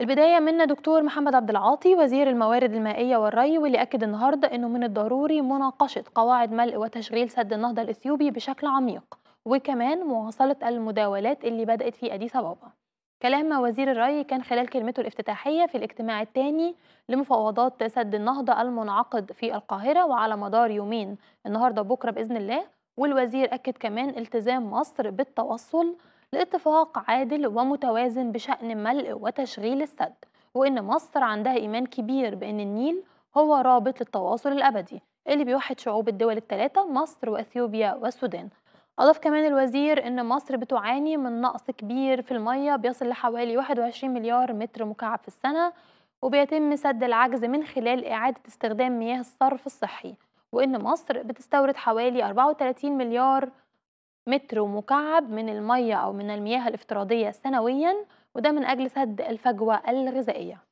البداية من دكتور محمد عبد العاطي وزير الموارد المائية والري واللي أكد النهاردة أنه من الضروري مناقشة قواعد ملء وتشغيل سد النهضة الإثيوبي بشكل عميق وكمان مواصلة المداولات اللي بدأت في أديس أبابا كلام وزير الري كان خلال كلمته الافتتاحية في الاجتماع الثاني لمفاوضات سد النهضة المنعقد في القاهرة وعلى مدار يومين النهاردة وبكرة بإذن الله والوزير أكد كمان التزام مصر بالتوصل لاتفاق عادل ومتوازن بشأن ملء وتشغيل السد وإن مصر عندها إيمان كبير بأن النيل هو رابط للتواصل الأبدي اللي بيوحد شعوب الدول الثلاثة مصر وأثيوبيا والسودان أضاف كمان الوزير أن مصر بتعاني من نقص كبير في المية بيصل لحوالي 21 مليار متر مكعب في السنة وبيتم سد العجز من خلال إعادة استخدام مياه الصرف الصحي وإن مصر بتستورد حوالي 34 مليار متر مكعب من المياه أو من المياه الافتراضية سنويا وده من أجل سد الفجوة الغذائية